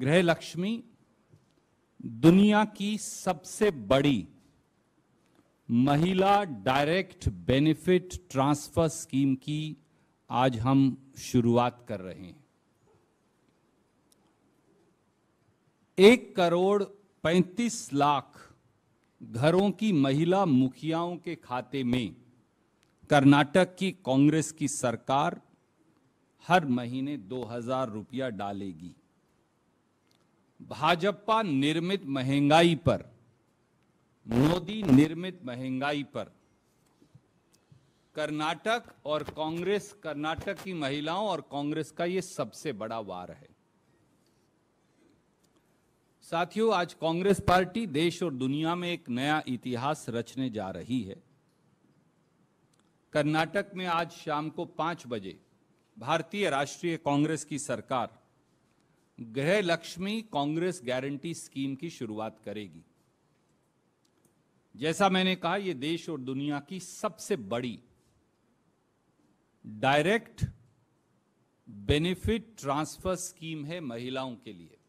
ग्रह लक्ष्मी दुनिया की सबसे बड़ी महिला डायरेक्ट बेनिफिट ट्रांसफर स्कीम की आज हम शुरुआत कर रहे हैं एक करोड़ पैंतीस लाख घरों की महिला मुखियाओं के खाते में कर्नाटक की कांग्रेस की सरकार हर महीने दो हजार रुपया डालेगी भाजपा निर्मित महंगाई पर मोदी निर्मित महंगाई पर कर्नाटक और कांग्रेस कर्नाटक की महिलाओं और कांग्रेस का यह सबसे बड़ा वार है साथियों आज कांग्रेस पार्टी देश और दुनिया में एक नया इतिहास रचने जा रही है कर्नाटक में आज शाम को पांच बजे भारतीय राष्ट्रीय कांग्रेस की सरकार गृह लक्ष्मी कांग्रेस गारंटी स्कीम की शुरुआत करेगी जैसा मैंने कहा यह देश और दुनिया की सबसे बड़ी डायरेक्ट बेनिफिट ट्रांसफर स्कीम है महिलाओं के लिए